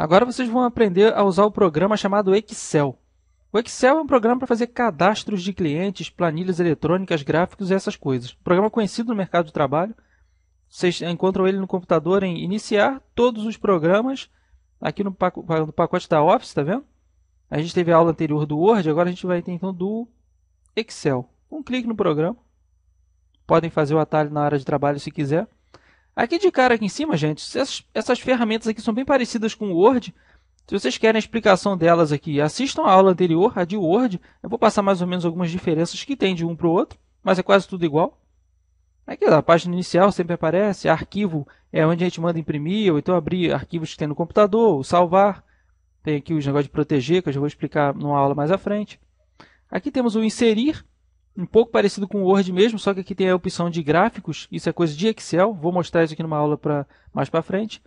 Agora vocês vão aprender a usar o programa chamado Excel. O Excel é um programa para fazer cadastros de clientes, planilhas eletrônicas, gráficos e essas coisas. Um programa conhecido no mercado de trabalho. Vocês encontram ele no computador em iniciar todos os programas aqui no, no pacote da Office, tá vendo? A gente teve a aula anterior do Word, agora a gente vai ter então do Excel. Um clique no programa. Podem fazer o atalho na área de trabalho se quiser. Aqui de cara aqui em cima, gente, essas, essas ferramentas aqui são bem parecidas com o Word. Se vocês querem a explicação delas aqui, assistam a aula anterior, a de Word. Eu vou passar mais ou menos algumas diferenças que tem de um para o outro, mas é quase tudo igual. Aqui a página inicial sempre aparece, arquivo é onde a gente manda imprimir, ou então abrir arquivos que tem no computador, ou salvar. Tem aqui os negócios de proteger, que eu já vou explicar numa aula mais à frente. Aqui temos o inserir, um pouco parecido com o Word mesmo, só que aqui tem a opção de gráficos, isso é coisa de Excel, vou mostrar isso aqui numa aula para mais para frente.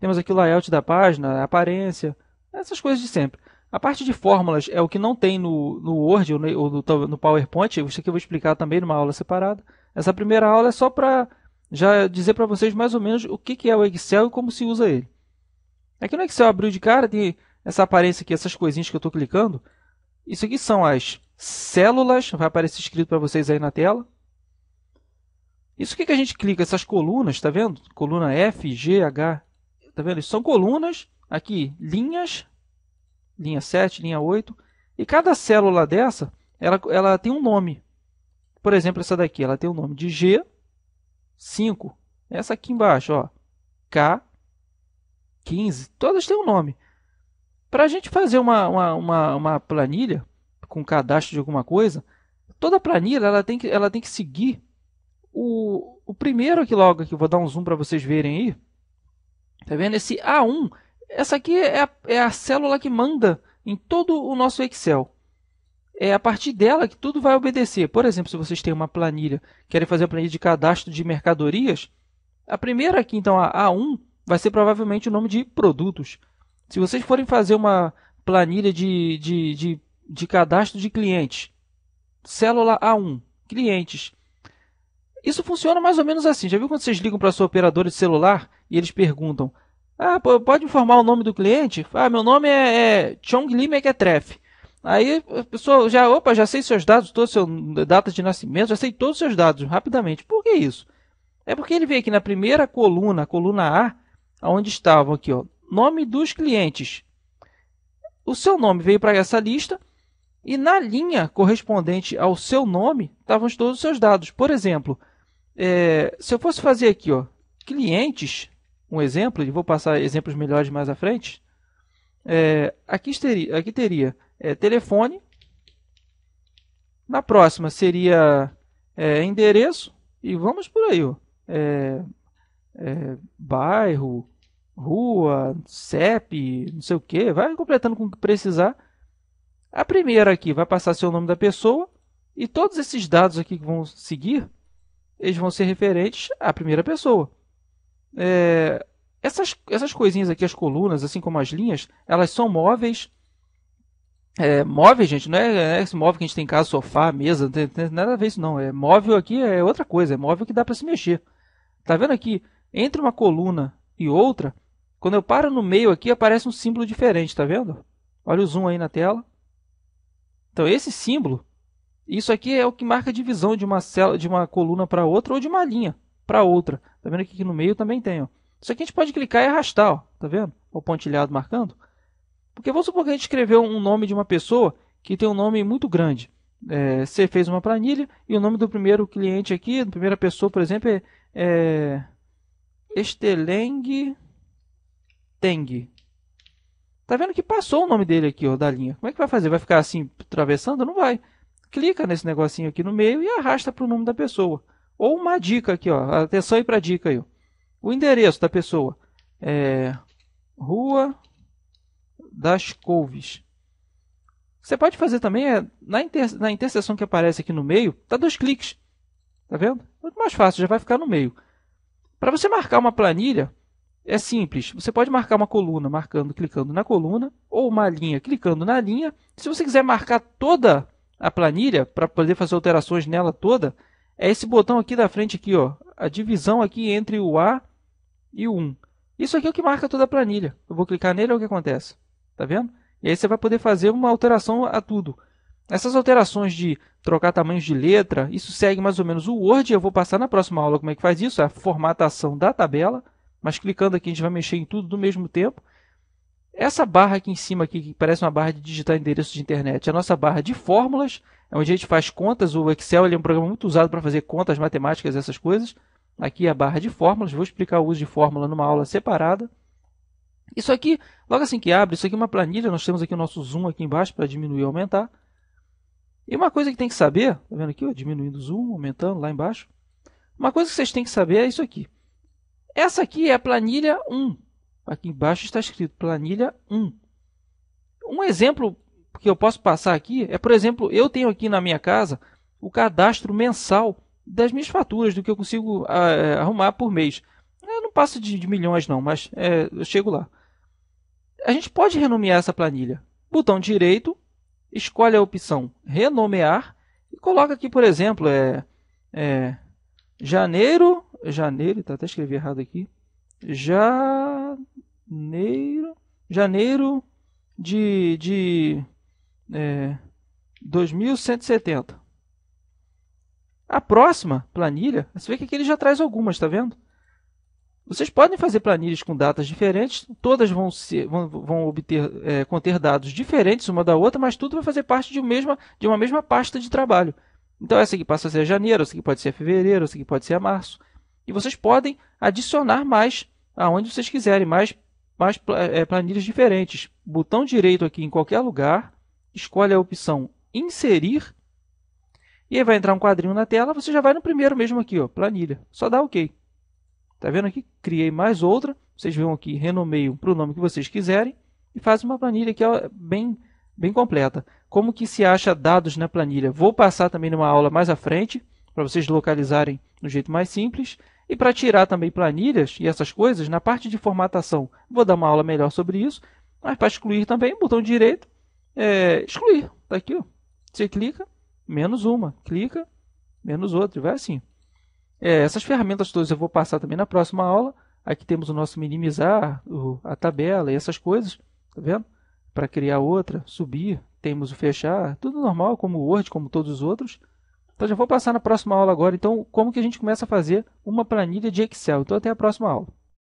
Temos aqui o layout da página, a aparência, essas coisas de sempre. A parte de fórmulas é o que não tem no, no Word ou, no, ou no, no, PowerPoint. Isso aqui eu vou explicar também numa aula separada. Essa primeira aula é só para já dizer para vocês mais ou menos o que, que é o Excel e como se usa ele. Aqui no Excel abriu de cara, tem essa aparência aqui, essas coisinhas que eu estou clicando. Isso aqui são as células, vai aparecer escrito para vocês aí na tela. Isso que, que a gente clica? Essas colunas, tá vendo? Coluna F, G, H, tá vendo? Isso são colunas, aqui, linhas, linha 7, linha 8, e cada célula dessa, ela, ela tem um nome. Por exemplo, essa daqui, ela tem o um nome de G, 5. Essa aqui embaixo, ó, K, 15, todas têm um nome. Para a gente fazer uma, uma, uma, uma planilha, com cadastro de alguma coisa, toda planilha ela tem que, ela tem que seguir o, o primeiro aqui logo que eu vou dar um zoom para vocês verem aí. Tá vendo esse A1? Essa aqui é a, é a célula que manda em todo o nosso Excel. É a partir dela que tudo vai obedecer. Por exemplo, se vocês têm uma planilha, querem fazer uma planilha de cadastro de mercadorias, a primeira aqui, então a A1, vai ser provavelmente o nome de produtos. Se vocês forem fazer uma planilha de, de, de de cadastro de clientes. Célula A1, clientes. Isso funciona mais ou menos assim. Já viu quando vocês ligam para a sua operadora de celular e eles perguntam: Ah, pode informar o nome do cliente? Ah, meu nome é, é Chong Lee Mequetref. Aí a pessoa já, opa, já sei seus dados, toda sua data de nascimento, já sei todos os seus dados rapidamente. Por que isso? É porque ele veio aqui na primeira coluna, coluna A, onde estavam aqui, ó, nome dos clientes. O seu nome veio para essa lista e na linha correspondente ao seu nome estavam todos os seus dados. Por exemplo, é, se eu fosse fazer aqui, ó, clientes, um exemplo, e vou passar exemplos melhores mais à frente, é, aqui teria, aqui teria é, telefone, na próxima seria é, endereço, e vamos por aí, ó, é, é, bairro, rua, CEP, não sei o que, vai completando com o que precisar, a primeira aqui vai passar seu nome da pessoa e todos esses dados aqui que vão seguir, eles vão ser referentes à primeira pessoa. É, essas, essas coisinhas aqui, as colunas, assim como as linhas, elas são móveis. É, móveis, gente, não é, é, esse móvel que a gente tem em casa, sofá, mesa, não tem, tem nada a ver isso não. É, móvel aqui é outra coisa, é móvel que dá para se mexer. Tá vendo aqui? Entre uma coluna e outra, quando eu paro no meio aqui, aparece um símbolo diferente, tá vendo? Olha o zoom aí na tela. Então esse símbolo, isso aqui é o que marca a divisão de uma célula, de uma coluna para outra ou de uma linha para outra. Tá vendo aqui no meio também tem, ó. Isso aqui a gente pode clicar e arrastar, Está Tá vendo? O pontilhado marcando. Porque vamos supor que a gente escreveu um nome de uma pessoa que tem um nome muito grande. É, você fez uma planilha e o nome do primeiro cliente aqui, da primeira pessoa, por exemplo, é, é Esteleng Teng. Tá vendo que passou o nome dele aqui, ó, da linha. Como é que vai fazer? Vai ficar assim, atravessando? Não vai. Clica nesse negocinho aqui no meio e arrasta para o nome da pessoa. Ou uma dica aqui, ó. Atenção aí para a dica aí. O endereço da pessoa é Rua das Couves. Você pode fazer também é, na, inter, na interseção que aparece aqui no meio, tá dois cliques. Tá vendo? Muito mais fácil, já vai ficar no meio. Para você marcar uma planilha, é simples. Você pode marcar uma coluna marcando, clicando na coluna, ou uma linha clicando na linha. Se você quiser marcar toda a planilha para poder fazer alterações nela toda, é esse botão aqui da frente aqui, ó, a divisão aqui entre o A e o 1. Isso aqui é o que marca toda a planilha. Eu vou clicar nele, é o que acontece. Tá vendo? E aí você vai poder fazer uma alteração a tudo. Essas alterações de trocar tamanhos de letra, isso segue mais ou menos o Word. Eu vou passar na próxima aula como é que faz isso, é a formatação da tabela mas clicando aqui a gente vai mexer em tudo do mesmo tempo. Essa barra aqui em cima, aqui, que parece uma barra de digitar endereço de internet, é a nossa barra de fórmulas, é onde a gente faz contas. O Excel é um programa muito usado para fazer contas matemáticas, essas coisas. Aqui é a barra de fórmulas, vou explicar o uso de fórmula numa aula separada. Isso aqui, logo assim que abre, isso aqui é uma planilha, nós temos aqui o nosso zoom aqui embaixo para diminuir e aumentar. E uma coisa que tem que saber, está vendo aqui, ó, diminuindo o zoom, aumentando lá embaixo. Uma coisa que vocês têm que saber é isso aqui. Essa aqui é a planilha 1. Aqui embaixo está escrito planilha 1. Um exemplo que eu posso passar aqui é, por exemplo, eu tenho aqui na minha casa o cadastro mensal das minhas faturas, do que eu consigo uh, arrumar por mês. Eu não passo de, de milhões não, mas eh, eu chego lá. A gente pode renomear essa planilha. Botão direito, escolhe a opção renomear e coloca aqui, por exemplo, é, é janeiro janeiro, tá, até escrevi errado aqui. Janeiro, janeiro de, de é, 2170. A próxima planilha, você vê que aqui ele já traz algumas, tá vendo? Vocês podem fazer planilhas com datas diferentes, todas vão, ser, vão, vão obter, é, conter dados diferentes uma da outra, mas tudo vai fazer parte de, mesma, de uma mesma pasta de trabalho. Então essa aqui passa a ser janeiro, essa aqui pode ser fevereiro, essa aqui pode ser março. E vocês podem adicionar mais aonde vocês quiserem, mais, mais é, planilhas diferentes. Botão direito aqui em qualquer lugar, escolhe a opção inserir, e aí vai entrar um quadrinho na tela, você já vai no primeiro mesmo aqui, ó, planilha. Só dá OK. Tá vendo aqui? Criei mais outra. Vocês vão aqui, renomeiam para o nome que vocês quiserem e faz uma planilha que é bem, bem completa. Como que se acha dados na planilha? Vou passar também numa aula mais à frente para vocês localizarem no jeito mais simples. E para tirar também planilhas e essas coisas, na parte de formatação, vou dar uma aula melhor sobre isso. Mas para excluir também, botão direito, é, excluir. Está aqui, ó. Você clica, menos uma. Clica, menos outra. E vai assim. É, essas ferramentas todas eu vou passar também na próxima aula. Aqui temos o nosso minimizar, o, a tabela e essas coisas. Tá vendo? Para criar outra, subir, temos o fechar. Tudo normal, como o Word, como todos os outros. Então já vou passar na próxima aula agora, então como que a gente começa a fazer uma planilha de Excel. Então até a próxima aula.